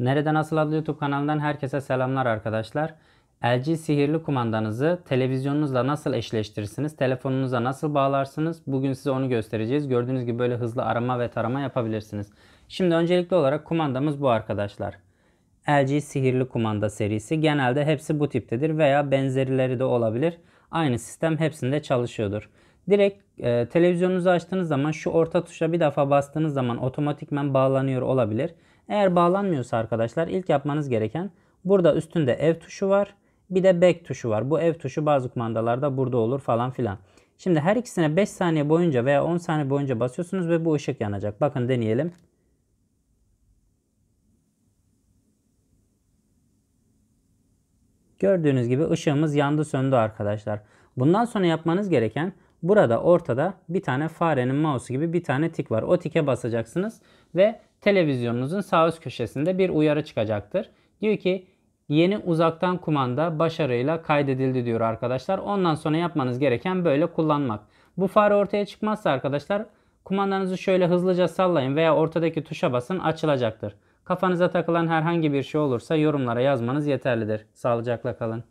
Nereden Asıl adlı YouTube kanalından herkese selamlar arkadaşlar. LG sihirli kumandanızı televizyonunuzla nasıl eşleştirirsiniz, telefonunuza nasıl bağlarsınız? Bugün size onu göstereceğiz. Gördüğünüz gibi böyle hızlı arama ve tarama yapabilirsiniz. Şimdi öncelikli olarak kumandamız bu arkadaşlar. LG sihirli kumanda serisi genelde hepsi bu tiptedir veya benzerileri de olabilir. Aynı sistem hepsinde çalışıyordur. Direkt e, televizyonunuzu açtığınız zaman şu orta tuşa bir defa bastığınız zaman otomatikmen bağlanıyor olabilir. Eğer bağlanmıyorsa arkadaşlar ilk yapmanız gereken burada üstünde ev tuşu var. Bir de back tuşu var. Bu ev tuşu bazı kumandalarda burada olur falan filan. Şimdi her ikisine 5 saniye boyunca veya 10 saniye boyunca basıyorsunuz ve bu ışık yanacak. Bakın deneyelim. Gördüğünüz gibi ışığımız yandı söndü arkadaşlar. Bundan sonra yapmanız gereken Burada ortada bir tane farenin mouse'u gibi bir tane tik var. O tike basacaksınız ve televizyonunuzun sağ üst köşesinde bir uyarı çıkacaktır. Diyor ki yeni uzaktan kumanda başarıyla kaydedildi diyor arkadaşlar. Ondan sonra yapmanız gereken böyle kullanmak. Bu fare ortaya çıkmazsa arkadaşlar kumandanızı şöyle hızlıca sallayın veya ortadaki tuşa basın açılacaktır. Kafanıza takılan herhangi bir şey olursa yorumlara yazmanız yeterlidir. Sağlıcakla kalın.